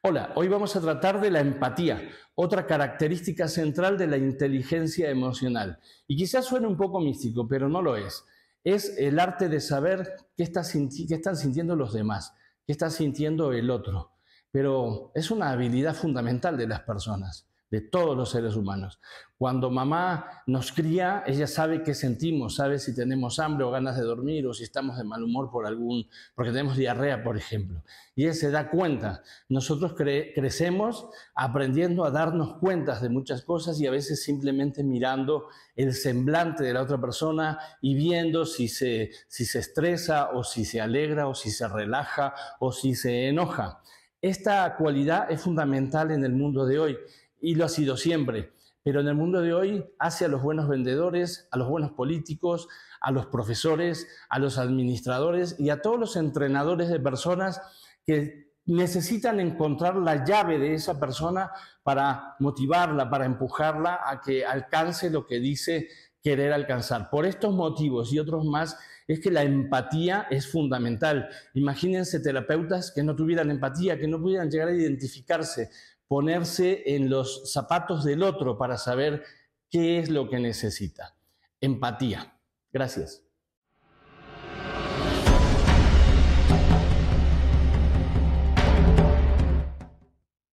Hola, hoy vamos a tratar de la empatía, otra característica central de la inteligencia emocional. Y quizás suene un poco místico, pero no lo es. Es el arte de saber qué, están sintiendo los demás, qué está sintiendo el otro. Pero es una habilidad fundamental de las personas de todos los seres humanos. Cuando mamá nos cría, ella sabe qué sentimos, sabe si tenemos hambre o ganas de dormir o si estamos de mal humor por algún, porque tenemos diarrea, por ejemplo. Y ella se da cuenta. Nosotros crecemos aprendiendo a darnos cuentas de muchas cosas y a veces simplemente mirando el semblante de la otra persona y viendo si se, si se estresa o si se alegra o si se relaja o si se enoja. Esta cualidad es fundamental en el mundo de hoy y lo ha sido siempre. Pero en el mundo de hoy hace a los buenos vendedores, a los buenos políticos, a los profesores, a los administradores y a todos los entrenadores de personas que necesitan encontrar la llave de esa persona para motivarla, para empujarla a que alcance lo que dice querer alcanzar. Por estos motivos y otros más, es que la empatía es fundamental. Imagínense terapeutas que no tuvieran empatía, que no pudieran llegar a identificarse ponerse en los zapatos del otro para saber qué es lo que necesita. Empatía. Gracias.